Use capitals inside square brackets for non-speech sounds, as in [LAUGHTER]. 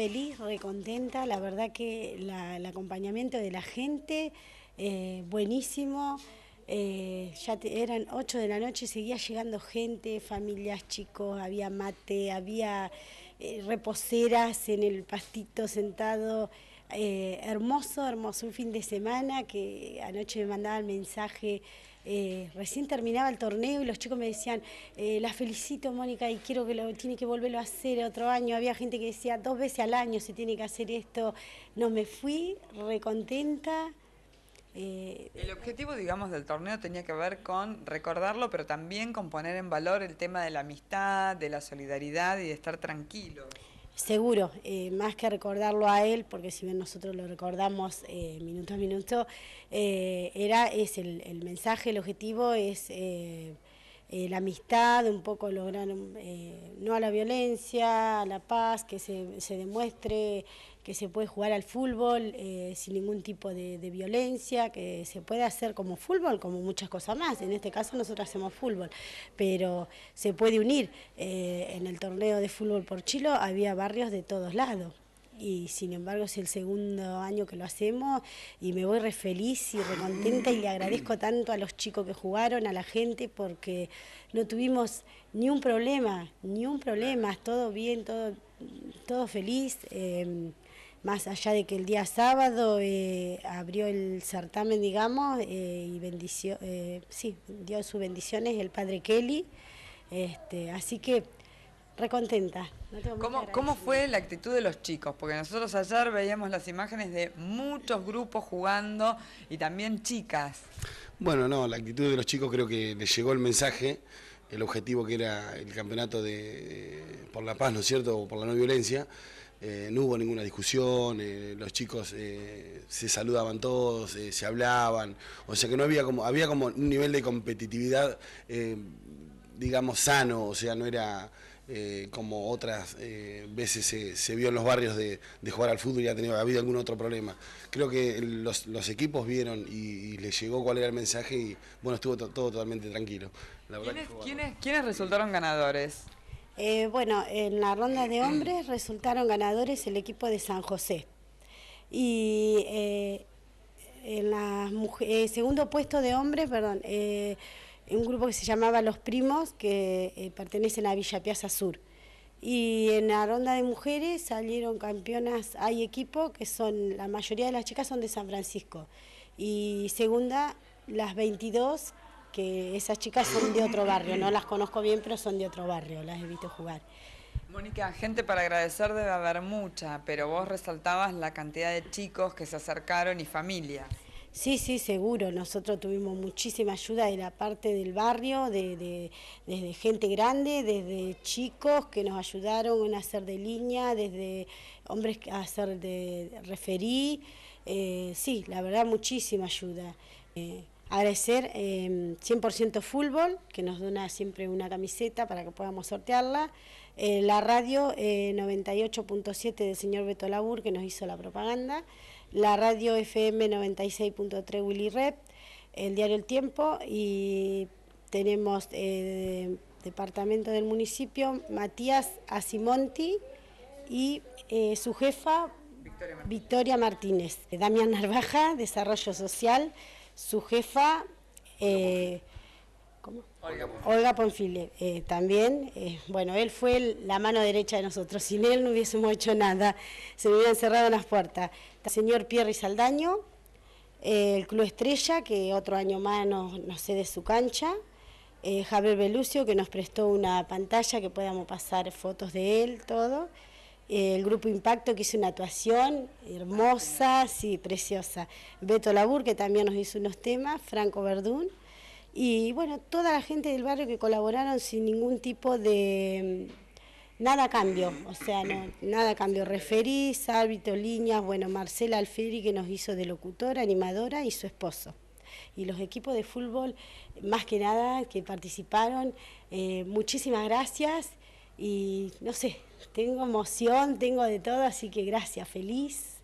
feliz, recontenta, la verdad que el acompañamiento de la gente, eh, buenísimo. Eh, ya eran 8 de la noche, seguía llegando gente, familias, chicos, había mate, había eh, reposeras en el pastito sentado. hermoso, hermoso, un fin de semana que anoche me mandaba el mensaje. Eh, recién terminaba el torneo y los chicos me decían, eh, la felicito Mónica y quiero que lo tiene que volverlo a hacer otro año. Había gente que decía, dos veces al año se tiene que hacer esto. No, me fui recontenta. Eh, el objetivo, digamos, del torneo tenía que ver con recordarlo, pero también con poner en valor el tema de la amistad, de la solidaridad y de estar tranquilos seguro, eh, más que recordarlo a él, porque si bien nosotros lo recordamos eh, minuto a minuto, eh, era, es el, el, mensaje, el objetivo es eh, la amistad, un poco lograr eh, no a la violencia, a la paz, que se, se demuestre que se puede jugar al fútbol eh, sin ningún tipo de, de, violencia, que se puede hacer como fútbol, como muchas cosas más. En este caso nosotros hacemos fútbol, pero se puede unir. en el torneo de fútbol por Chilo había barrios de todos lados y sin embargo es el segundo año que lo hacemos y me voy re feliz y contenta y le agradezco tanto a los chicos que jugaron, a la gente, porque no tuvimos ni un problema, ni un problema, todo bien, todo, todo feliz. Eh, más allá de que el día sábado eh, abrió el certamen, digamos, eh, y bendició, sí, dio sus bendiciones el padre Kelly. Este, así que recontenta. ¿Cómo, fue la actitud de los chicos? Porque nosotros ayer veíamos las imágenes de muchos grupos jugando y también chicas. Bueno, no, la actitud de los chicos creo que les llegó el mensaje, el objetivo que era el campeonato de, por la paz, ¿no es cierto?, o por la no violencia. Eh, no hubo ninguna discusión, eh, los chicos eh, se saludaban todos, se hablaban, o sea que no había como, había como un nivel de competitividad, digamos, sano, o sea, no era... Eh, como otras eh, veces se, vio en los barrios de, jugar al fútbol y ha, habido algún otro problema. Creo que los, equipos vieron y, les llegó cuál era el mensaje y bueno, estuvo todo totalmente tranquilo. ¿Quiénes, resultaron ganadores? Eh, bueno, en la ronda de [CLEARS THROAT] hombres resultaron ganadores el equipo de San José. Y en el segundo puesto de hombres, perdón, un grupo que se llamaba Los Primos, que eh, pertenecen a Villa Piazza Sur. Y en la ronda de mujeres salieron campeonas, hay equipo que son, la mayoría de las chicas son de San Francisco. Y segunda, las 22, que esas chicas son de otro barrio, no las conozco bien, pero son de otro barrio, las he visto jugar. Mónica, gente para agradecer debe haber mucha, pero vos resaltabas la cantidad de chicos que se acercaron y familia. Sí, sí, seguro. Nosotros tuvimos muchísima ayuda de la parte del barrio, de, desde gente grande, desde chicos que nos ayudaron a hacer de línea, desde hombres a hacer de referí. Eh, sí, la verdad, muchísima ayuda. Eh, agradecer 100% eh, Fútbol, que nos dona siempre una camiseta para que podamos sortearla. Eh, la radio 98.7 del señor Beto Labur, que nos hizo la propaganda la radio FM 96.3 Willy Rep, el diario El Tiempo y tenemos el eh, departamento del municipio Matías Asimonti y eh, su jefa Victoria Martínez. Damián Narvaja, Desarrollo Social, su jefa eh, Olga, Olga eh, también. Eh, bueno, él fue la mano derecha de nosotros. Sin él no hubiésemos hecho nada. Se me hubieran cerrado las puertas. El señor Pierre Saldaño, eh, el Club Estrella, que otro año más nos, nos cede su cancha. Javier Belucio, que nos prestó una pantalla que podamos pasar fotos de él, todo. el Grupo Impacto, que hizo una actuación hermosa, sí, preciosa. Beto Labur, que también nos hizo unos temas. Franco Verdún y bueno, toda la gente del barrio que colaboraron sin ningún tipo de mm, nada cambio, o sea, no, nada cambio. Referís, árbitro, líneas, bueno, Marcela Alfieri que nos hizo de locutora, animadora y su esposo. Y los equipos de fútbol, más que nada, que participaron, eh, muchísimas gracias y no sé, tengo emoción, tengo de todo, así que gracias, feliz.